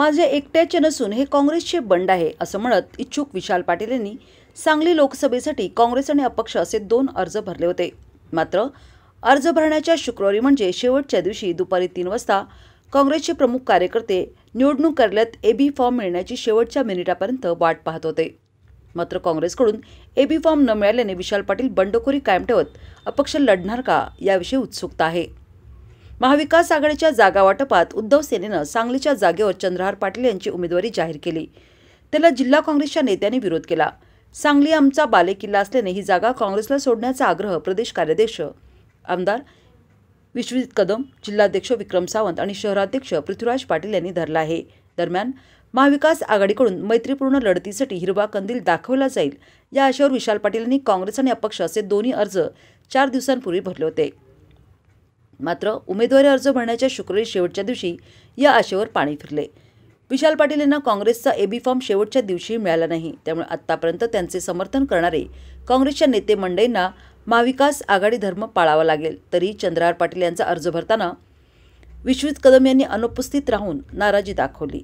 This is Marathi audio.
माझे एकट्याचे नसून हे काँग्रेसचे बंड आहे असं म्हणत इच्छुक विशाल पाटील यांनी सांगली लोकसभेसाठी काँग्रेस आणि अपक्ष असे दोन अर्ज भरले होते मात्र अर्ज भरण्याच्या शुक्रवारी म्हणजे शेवटच्या दिवशी दुपारी तीन वाजता काँग्रेसचे प्रमुख कार्यकर्ते निवडणूक कार्यालयात एबी फॉर्म मिळण्याची शेवटच्या मिनिटापर्यंत वाट पाहत होते मात्र काँग्रेसकडून एबी फॉर्म न मिळाल्याने विशाल पाटील बंडखोरी कायम ठेवत अपक्ष लढणार का याविषयी उत्सुकता आहे महाविकास आघाडीच्या जागा वाटपात उद्धव सेनेनं सांगलीच्या जागेवर चंद्रहार पाटील यांची उमेदवारी जाहीर केली त्याला जिल्हा काँग्रेसच्या नेत्यांनी विरोध केला सांगली आमचा बालेकिल्ला असल्याने ही जागा काँग्रेसला सोडण्याचा आग्रह प्रदेश कार्याध्यक्ष आमदार विश्वजित कदम जिल्हाध्यक्ष विक्रम सावंत आणि शहराध्यक्ष पृथ्वीराज पाटील यांनी धरला आहे दरम्यान महाविकास आघाडीकडून मैत्रीपूर्ण लढतीसाठी हिरवा कंदील दाखवला जाईल या आशयावर विशाल पाटील यांनी काँग्रेस आणि अपक्ष असे दोन्ही अर्ज चार दिवसांपूर्वी भरले होते मात्र उमेदवारी अर्ज भरण्याच्या शुक्रवारी शेवटच्या दिवशी या आशेवर पाणी फिरले विशाल पाटील यांना काँग्रेसचा एबी फॉर्म शेवटच्या दिवशी मिळाला नाही त्यामुळे आत्तापर्यंत त्यांचे समर्थन करणारे काँग्रेसच्या नेते मंडईंना महाविकास आघाडी धर्म पाळावा लागेल तरी चंद्रहार पाटील यांचा अर्ज भरताना विश्वित कदम यांनी अनुपस्थित राहून नाराजी दाखवली